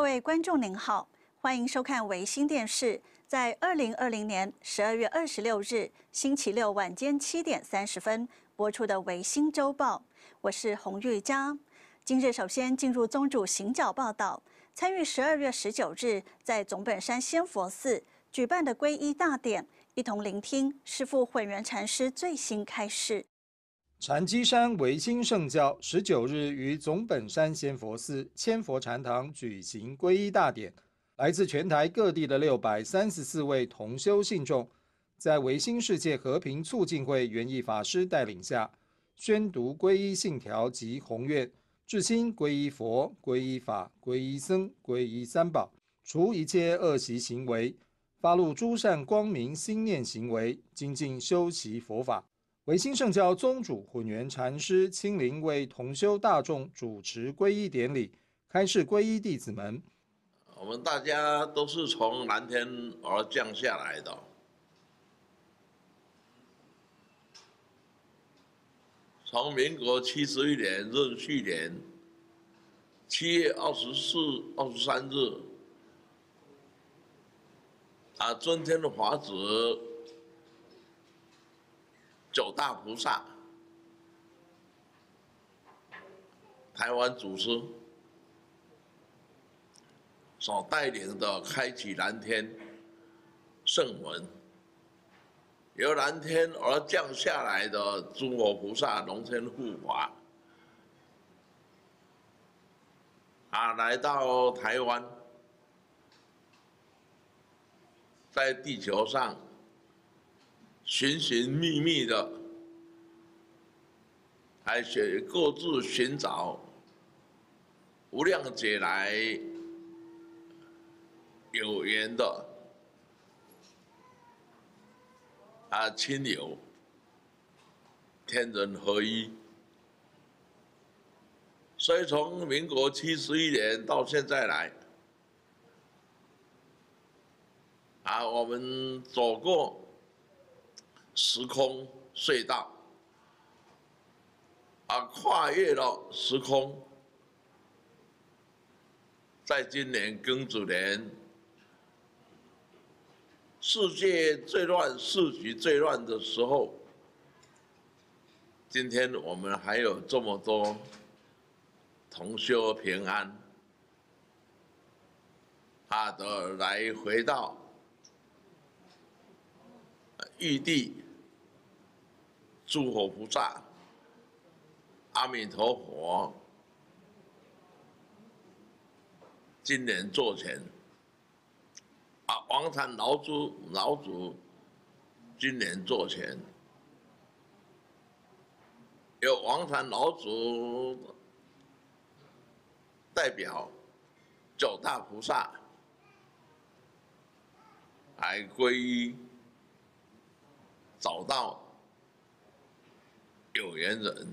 各位观众您好，欢迎收看维新电视，在二零二零年十二月二十六日星期六晚间七点三十分播出的维新周报。我是洪玉佳。今日首先进入宗主行脚报道，参与十二月十九日在总本山仙佛寺举办的皈依大典，一同聆听师父混元禅师最新开示。禅机山维新圣教十九日于总本山仙佛寺千佛禅堂举行皈依大典。来自全台各地的六百三十四位同修信众，在维新世界和平促进会园艺法师带领下，宣读皈依信条及宏愿，至心皈依佛、皈依法、皈依僧、皈依三宝，除一切恶习行为，发露诸善光明心念行为，精进修习佛法。唯心圣教宗主混元禅师亲临为同修大众主持皈依典礼，开示皈依弟子们：我们大家都是从蓝天而降下来的。从民国七十一年闰戌年七月二十四、二十三日，啊，尊天的法子。九大菩萨，台湾祖师所带领的开启蓝天圣门，由蓝天而降下来的诸佛菩萨，龙天护法，啊，来到台湾，在地球上。寻寻觅觅的，还是各自寻找无量劫来有缘的啊，亲友，天人合一。所以，从民国七十一年到现在来，啊，我们走过。时空隧道啊，跨越了时空，在今年庚子年，世界最乱，世局最乱的时候，今天我们还有这么多同修平安，啊，都来回到玉帝。诸佛菩萨，阿弥陀佛，今年坐前，啊，王禅老祖老祖，今年坐前，由王禅老祖代表九大菩萨来皈依，找到。有缘人，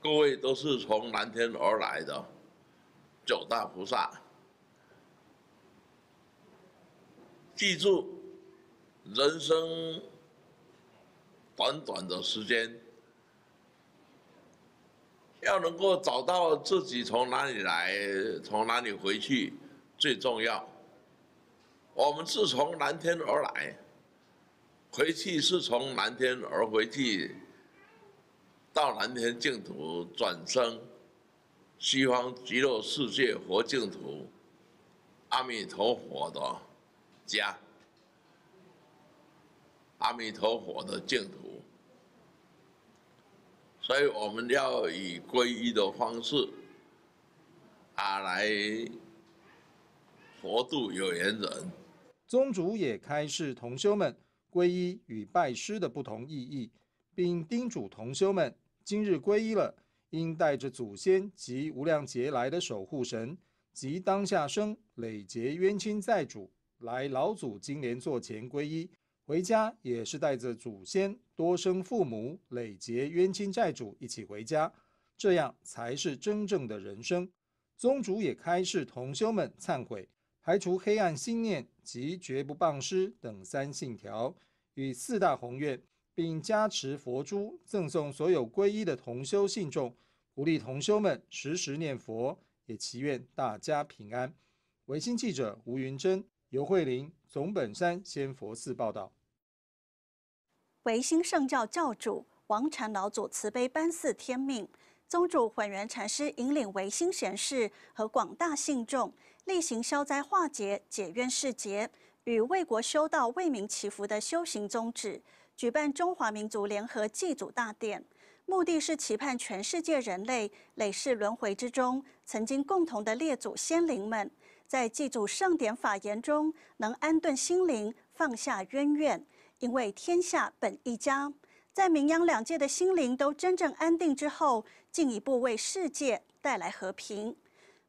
各位都是从蓝天而来的九大菩萨。记住，人生短短的时间，要能够找到自己从哪里来，从哪里回去最重要。我们是从蓝天而来，回去是从蓝天而回去。到南天净土转生，西方极乐世界佛净土，阿弥陀佛的家，阿弥陀佛的净土。所以我们要以皈依的方式，啊来，佛度有缘人。宗主也开示同修们皈依与拜师的不同意义，并叮嘱同修们。今日皈依了，应带着祖先及无量劫来的守护神及当下生累劫冤亲债主来老祖金莲座前皈依。回家也是带着祖先多生父母累劫冤亲债主一起回家，这样才是真正的人生。宗主也开示同修们忏悔，排除黑暗心念及绝不谤师等三信条与四大宏愿。并加持佛珠，赠送所有皈依的同修信众，鼓励同修们时时念佛，也祈愿大家平安。维新记者吴云珍、尤慧玲，总本山仙佛寺报道。维新圣教教主王禅老祖慈悲般寺天命，宗主混元禅师引领维新贤士和广大信众，例行消灾化解、解怨释结，与为国修道、为民祈福的修行宗旨。举办中华民族联合祭祖大典，目的是期盼全世界人类累世轮回之中曾经共同的列祖先灵们，在祭祖圣典法言中能安顿心灵、放下冤怨，因为天下本一家。在明阳两界的心灵都真正安定之后，进一步为世界带来和平。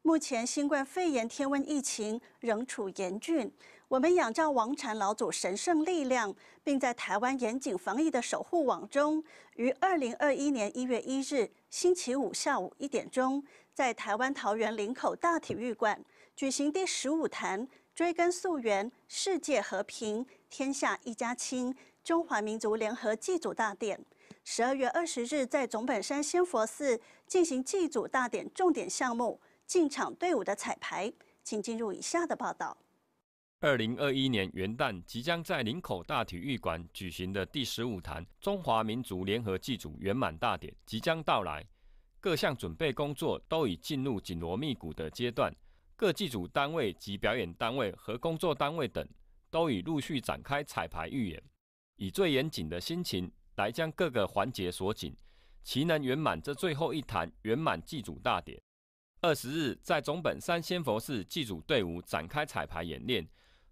目前新冠肺炎天瘟疫情仍处严峻，我们仰仗王禅老祖神圣力量，并在台湾严谨防疫的守护网中，于二零二一年一月一日星期五下午一点钟，在台湾桃园林口大体育馆举行第十五坛追根溯源、世界和平、天下一家亲、中华民族联合祭祖大典。十二月二十日在总本山仙佛寺进行祭祖大典重点项目。进场队伍的彩排，请进入以下的报道。二零二一年元旦即将在林口大体育馆举行的第十五坛中华民族联合祭祖圆满大典即将到来，各项准备工作都已进入紧锣密鼓的阶段，各祭祖单位及表演单位和工作单位等都已陆续展开彩排预演，以最严谨的心情来将各个环节锁紧，期能圆满这最后一坛圆满祭祖大典。二十日，在总本山仙佛寺祭祖队伍展开彩排演练，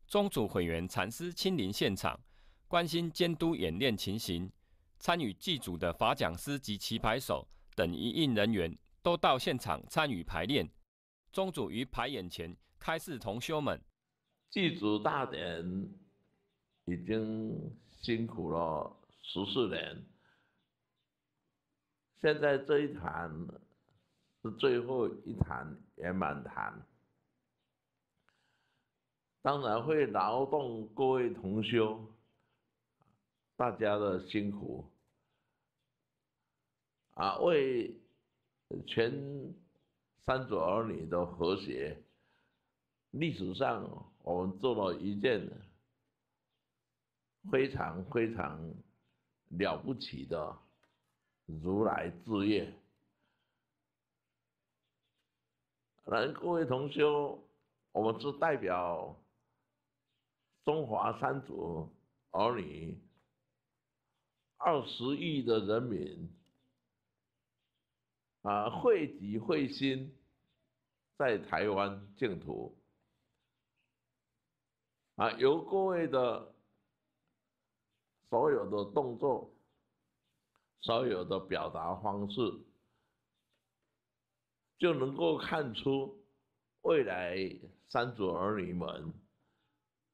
宗主慧圆禅师亲临现场，关心监督演练情形。参与祭祖的法讲师及棋牌手等一应人员都到现场参与排练。宗主于排演前开示同修们：“祭祖大典已经辛苦了十四年，现在这一场是最后一坛圆满坛，当然会劳动各位同修，大家的辛苦，啊，为全三组儿女的和谐，历史上我们做了一件非常非常了不起的如来事业。来，各位同修，我们是代表中华三祖儿女、二十亿的人民，啊，汇集会心，在台湾净土。啊，由各位的所有的动作、所有的表达方式。就能够看出未来三组儿女们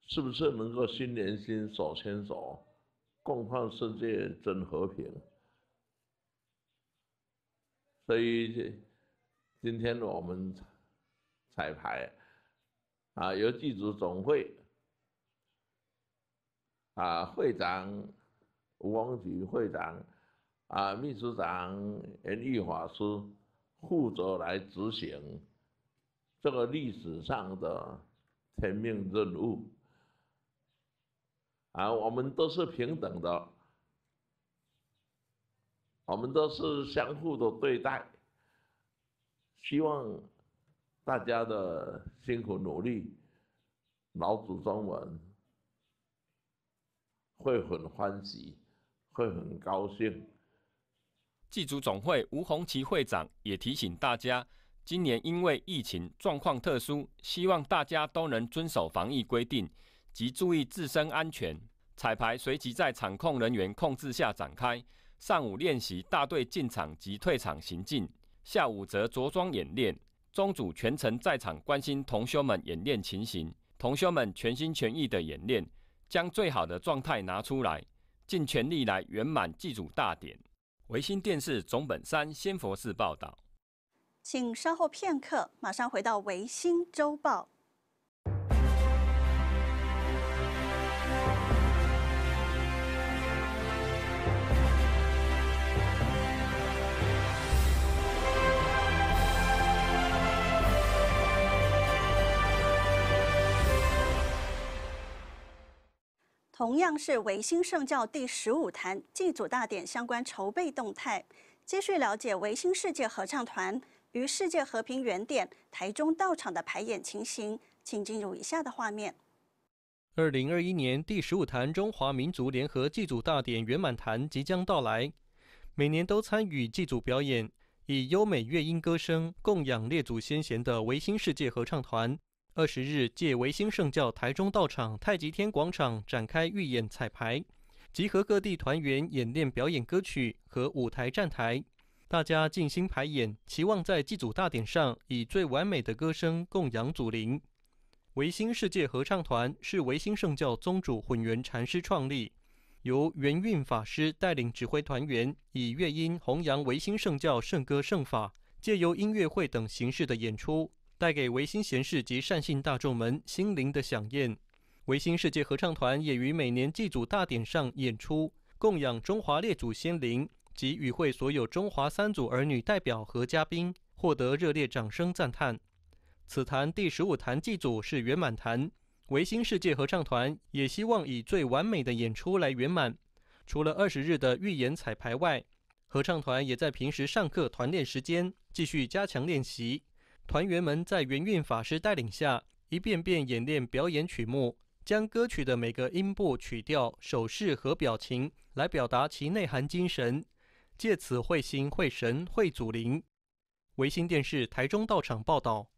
是不是能够心连心、手牵手，共创世界真和平。所以，今天我们彩排，啊，由剧组总会，啊，会长吴光举会长，啊，秘书长严煜法师。负责来执行这个历史上的天命任务，啊，我们都是平等的，我们都是相互的对待。希望大家的辛苦努力，老祖宗们会很欢喜，会很高兴。祭祖总会吴红旗会长也提醒大家，今年因为疫情状况特殊，希望大家都能遵守防疫规定及注意自身安全。彩排随即在场控人员控制下展开，上午练习大队进场及退场行进，下午则着装演练。宗主全程在场关心同修们演练情形，同修们全心全意的演练，将最好的状态拿出来，尽全力来圆满祭祖大典。维新电视总本山仙佛寺报道，请稍后片刻，马上回到维新周报。同样是维新圣教第十五坛祭祖大典相关筹备动态，继续了解维新世界合唱团于世界和平原点台中道场的排演情形，请进入以下的画面。二零二一年第十五坛中华民族联合祭祖大典圆满坛即将到来，每年都参与祭祖表演，以优美乐音歌声供养列祖先贤的维新世界合唱团。二十日，借维新圣教台中道场太极天广场展开预演彩排，集合各地团员演练表演歌曲和舞台站台。大家尽心排演，期望在祭祖大典上以最完美的歌声供养祖灵。维新世界合唱团是维新圣教宗主混元禅师创立，由元运法师带领指挥团员，以乐音弘扬维新圣教圣歌圣法，借由音乐会等形式的演出。带给维新贤士及善信大众们心灵的响应。维新世界合唱团也于每年祭祖大典上演出，供养中华列祖先灵及与会所有中华三祖儿女代表和嘉宾，获得热烈掌声赞叹。此坛第十五坛祭祖是圆满坛，维新世界合唱团也希望以最完美的演出来圆满。除了二十日的预演彩排外，合唱团也在平时上课团练时间继续加强练习。团员们在圆运法师带领下，一遍遍演练表演曲目，将歌曲的每个音部、曲调、手势和表情来表达其内涵精神，借此会心会神会祖灵。维新电视台中道场报道：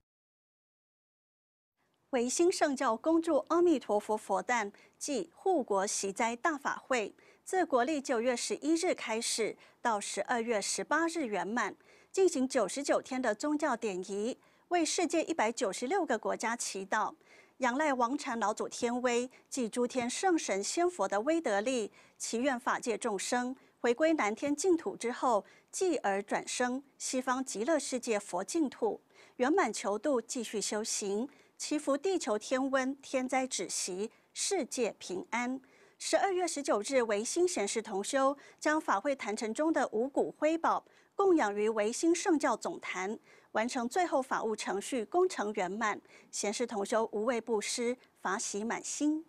维新圣教恭祝阿弥陀佛佛诞暨护国喜灾大法会，自国历九月十一日开始，到十二月十八日圆满。进行九十九天的宗教典仪，为世界一百九十六个国家祈祷，仰赖王禅老祖天威，即诸天圣神仙佛的威德力，祈愿法界众生回归南天净土之后，继而转生西方极乐世界佛净土，圆满求度，继续修行，祈福地球天温，天灾止息，世界平安。十二月十九日维新贤士同修将法会坛城中的五谷灰宝。供养于维新圣教总坛，完成最后法务程序，工程圆满。贤士同修无畏布施，法喜满心。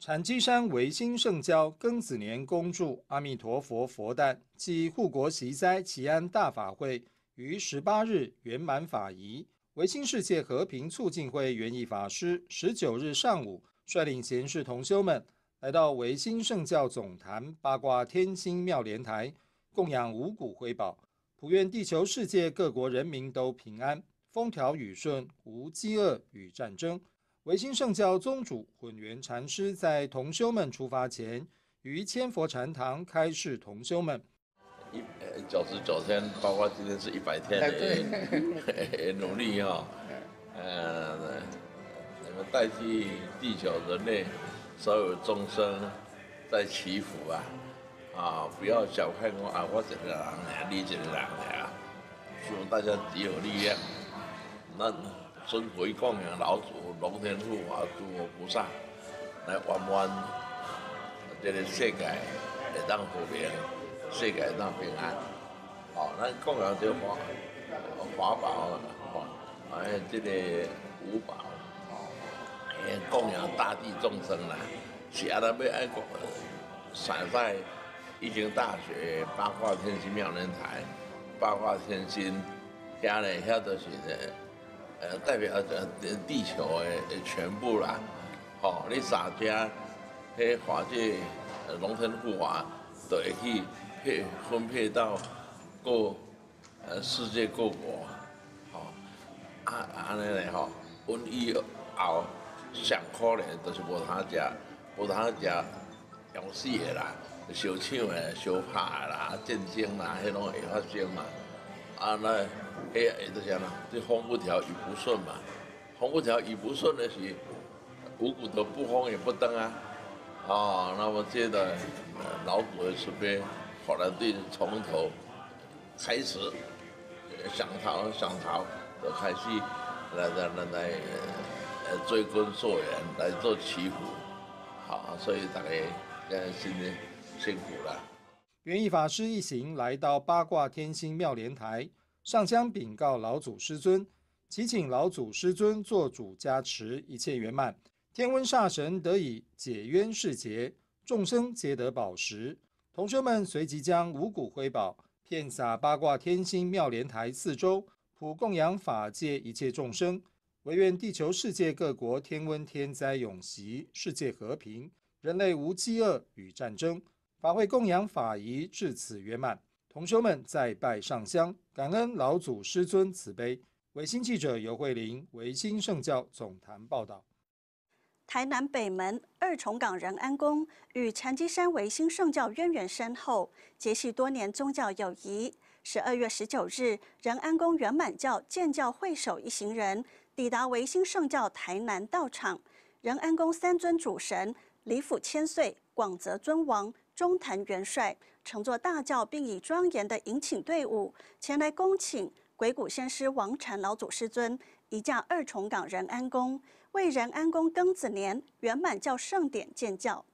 禅机山维新圣教庚子年公祝阿弥陀佛佛诞暨护国习灾祈安大法会，于十八日圆满法仪。维新世界和平促进会园艺法师，十九日上午率领贤士同修们来到维新圣教总坛八卦天星妙莲台。供养五谷丰宝，普愿地球世界各国人民都平安，风调雨顺，无饥饿与战争。维新圣教宗主混元禅师在同修们出发前，于千佛禅堂开示同修们：一，九十九天，包括今天是一百天努力啊。嗯，你们代替地球人类所有众生在祈福啊。啊！不要小看我啊！我这个人啊，理解的人啊，希望大家只有力量。那尊回供养老祖、龙天护法、诸佛菩萨，来安安这个世界，来当和平，世界当平安。哦，那供养这法法宝，还有这个五宝，供养大地众生啦。其他的要爱国散在。一经大学八卦天星妙人台，八卦天星遐了遐都是的，呃，代表着地球的全部啦，吼，你三家黑华界龙腾富华，都会去配分配到各呃世界各国，吼，啊安尼嘞吼，瘟疫熬上苦嘞都是无他家，无他家养死啦。相抢诶，相拍啦，震惊啦，迄种会发生嘛？啊，那迄就得啥呢？这风不调雨不顺嘛。风不调雨不顺的是，五谷都不慌也不登啊。啊，那么现呃，老祖的这边后来对从头开始想逃想逃，就开始来来来来追根溯源，来做祈福。好，所以大家现在心里。辛苦了！元一法师一行来到八卦天心妙莲台，上香禀告老祖师尊，祈请老祖师尊做主加持，一切圆满。天瘟煞神得以解冤释结，众生皆得饱食。同学们随即将五谷灰宝片撒八卦天心妙莲台四周，普供养法界一切众生，唯愿地球世界各国天瘟天灾永息，世界和平，人类无饥饿与战争。法会供养法仪至此圆满，同修们再拜上香，感恩老祖师尊慈悲。维新记者尤慧玲，维新圣教总坛报道。台南北门二重港仁安宫与禅机山维新圣教渊源深厚，结系多年宗教友谊。十二月十九日，仁安宫圆满教建教会首一行人抵达维新圣教台南道场。仁安宫三尊主神李府千岁、广泽尊王。中坛元帅乘坐大轿，并以庄严的迎请队伍前来恭请鬼谷先师王禅老祖师尊移驾二重岗仁安宫，为仁安宫庚子年圆满教盛典建教。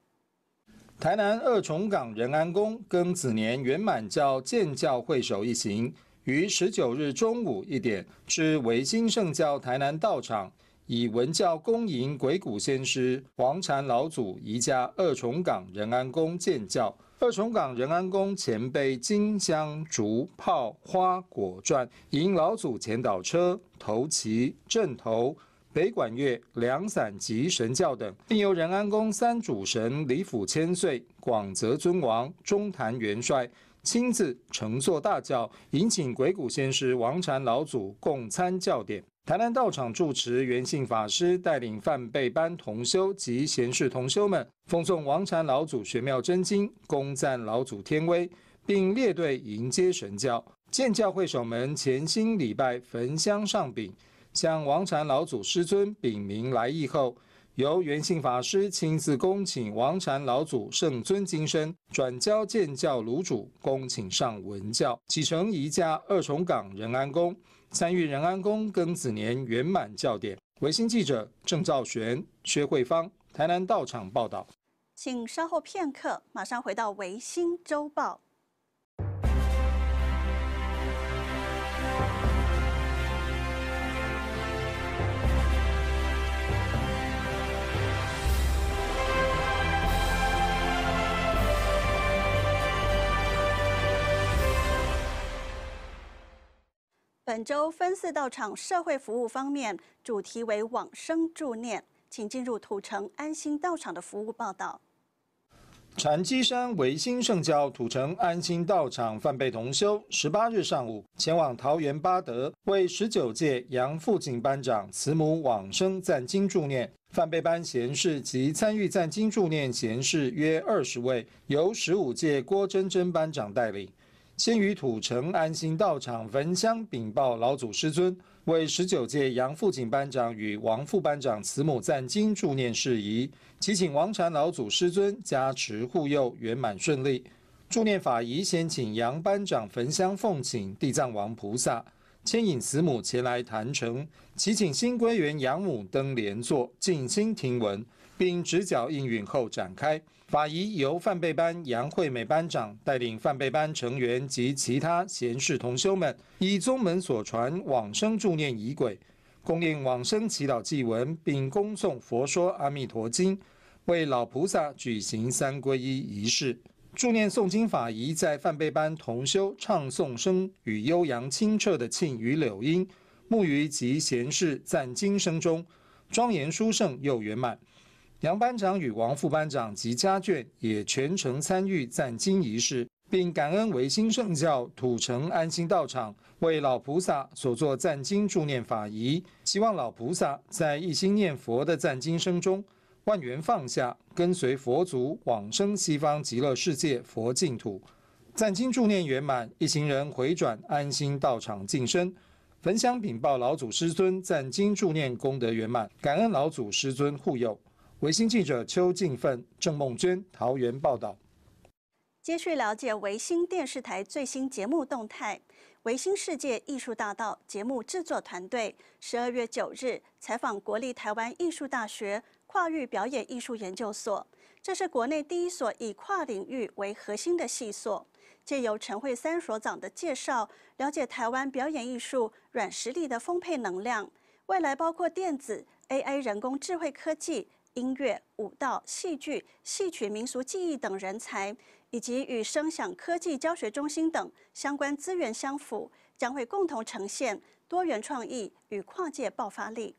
台南二重岗仁安宫庚子年圆满教建教会首一行，于十九日中午一点至维新圣教台南道场。以文教恭迎鬼谷先师王禅老祖移家二重岗仁安宫建教，二重岗仁安宫前辈金香竹炮花果传迎老祖前导车头旗正头北管乐梁伞及神教等，并由仁安宫三主神李府千岁、广泽尊王、中坛元帅亲自乘坐大轿，迎请鬼谷先师王禅老祖共参教典。台南道场住持元信法师带领范贝班同修及贤士同修们，奉送王禅老祖玄妙真经，恭赞老祖天威，并列队迎接神教。见教会守门潜心礼拜、焚香上禀，向王禅老祖师尊禀明来意后。由元信法师亲自恭请王禅老祖圣尊金身转交建教炉主恭请上文教启程移驾二重港仁安宫参与仁安宫庚子年圆满教典。维新记者郑兆玄、薛慧芳，台南道场报道。请稍后片刻，马上回到维新周报。本周分寺道场社会服务方面主题为往生助念，请进入土城安心道场的服务报道。禅机山维新圣教土城安心道场范贝同修十八日上午前往桃园八德为十九届杨富锦班长慈母往生赞经助念，范贝班贤士及参与赞经助念贤士约二十位，由十五届郭真真班长带领。先于土城安心道场焚香禀报老祖师尊，为十九届杨副警班长与王副班长慈母赞经助念事宜，祈请王禅老祖师尊加持护佑圆满顺利。助念法仪先请杨班长焚香奉请地藏王菩萨，牵引慈母前来坛城，祈请新归元养母登莲座静心听闻，并直脚应允后展开。法仪由范贝班杨惠美班长带领范贝班成员及其他贤士同修们，依宗门所传往生助念仪轨，供应往生祈祷祭文，并恭送佛说阿弥陀经》，为老菩萨举行三皈依仪式。助念诵经法仪在范贝班同修唱诵声与悠扬清澈的磬与柳音、木鱼及闲事赞经声中，庄严殊胜又圆满。杨班长与王副班长及家眷也全程参与赞经仪式，并感恩维新圣教土城安心道场为老菩萨所做赞经助念法仪。希望老菩萨在一心念佛的赞经声中，万缘放下，跟随佛祖往生西方极乐世界佛净土。赞经助念圆满，一行人回转安心道场净身，焚香禀报老祖师尊赞经助念功德圆满，感恩老祖师尊护佑。维新记者邱静芬、郑梦娟、桃园报道。接续了解维新电视台最新节目动态。维新世界艺术大道节目制作团队十二月九日采访国立台湾艺术大学跨域表演艺术研究所，这是国内第一所以跨领域为核心的系所。借由陈惠三所长的介绍，了解台湾表演艺术软实力的丰沛能量。未来包括电子 AI、人工智慧科技。音乐、舞蹈、戏剧、戏曲、民俗技艺等人才，以及与声响科技教学中心等相关资源相符，将会共同呈现多元创意与跨界爆发力。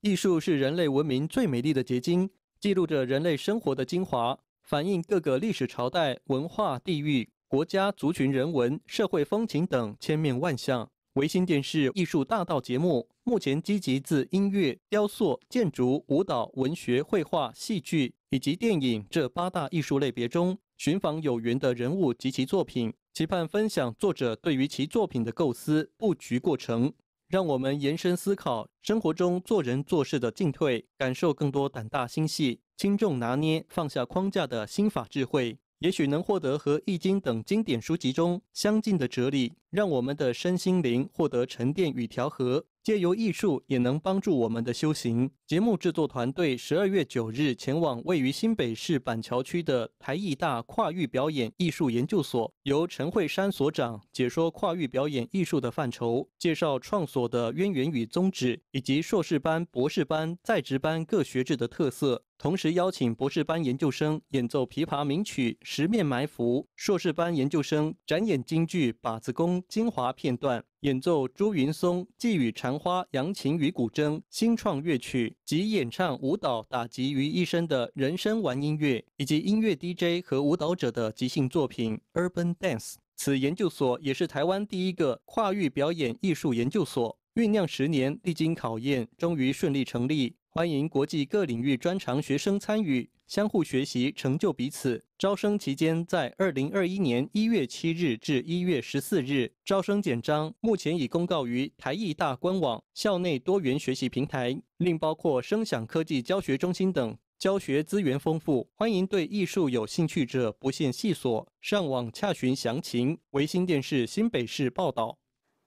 艺术是人类文明最美丽的结晶，记录着人类生活的精华，反映各个历史朝代、文化、地域、国家、族群、人文、社会风情等千面万象。维新电视艺术大道节目目前积极自音乐、雕塑、建筑、舞蹈、文学、绘画、戏剧以及电影这八大艺术类别中寻访有缘的人物及其作品，期盼分享作者对于其作品的构思、布局过程，让我们延伸思考生活中做人做事的进退，感受更多胆大心细、轻重拿捏、放下框架的心法智慧，也许能获得和《易经》等经典书籍中相近的哲理。让我们的身心灵获得沉淀与调和，借由艺术也能帮助我们的修行。节目制作团队十二月九日前往位于新北市板桥区的台艺大跨域表演艺术研究所，由陈慧山所长解说跨域表演艺术的范畴，介绍创所的渊源与宗旨，以及硕士班、博士班、在职班各学制的特色。同时邀请博士班研究生演奏琵琶名曲《十面埋伏》，硕士班研究生展演京剧把子功。精华片段演奏朱云松《寄语禅花》，扬琴与古筝新创乐曲及演唱舞蹈打击于一身的人声玩音乐，以及音乐 DJ 和舞蹈者的即兴作品 Urban Dance。此研究所也是台湾第一个跨域表演艺术研究所，酝酿十年，历经考验，终于顺利成立。欢迎国际各领域专长学生参与。相互学习，成就彼此。招生期间在二零二一年一月七日至一月十四日。招生简章目前已公告于台艺大官网、校内多元学习平台，另包括声响科技教学中心等，教学资源丰富，欢迎对艺术有兴趣者不限系所，上网洽询详情。维新电视新北市报道。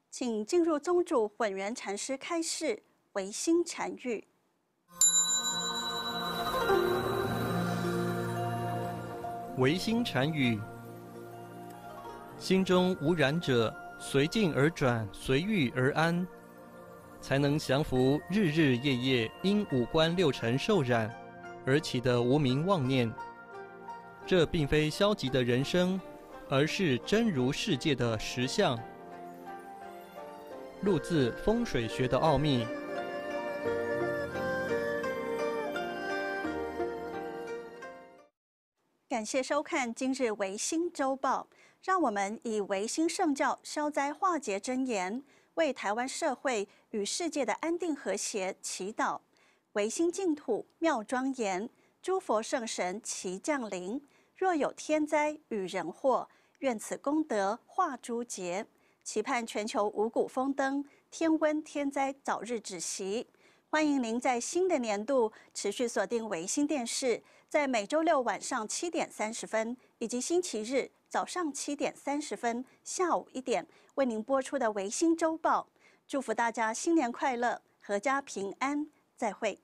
请进入宗主混元禅师开示维新禅语。唯心禅语：心中无染者，随境而转，随遇而安，才能降服日日夜夜因五官六尘受染而起的无明妄念。这并非消极的人生，而是真如世界的实相。录自风水学的奥秘。感谢收看今日维新周报，让我们以维新圣教消灾化解真言，为台湾社会与世界的安定和谐祈祷。维新净土妙庄严，诸佛圣神齐降临。若有天灾与人祸，愿此功德化诸劫，期盼全球五谷丰登，天温天灾早日止息。欢迎您在新的年度持续锁定维新电视。在每周六晚上七点三十分，以及星期日早上七点三十分、下午一点，为您播出的《维新周报》。祝福大家新年快乐，阖家平安，再会。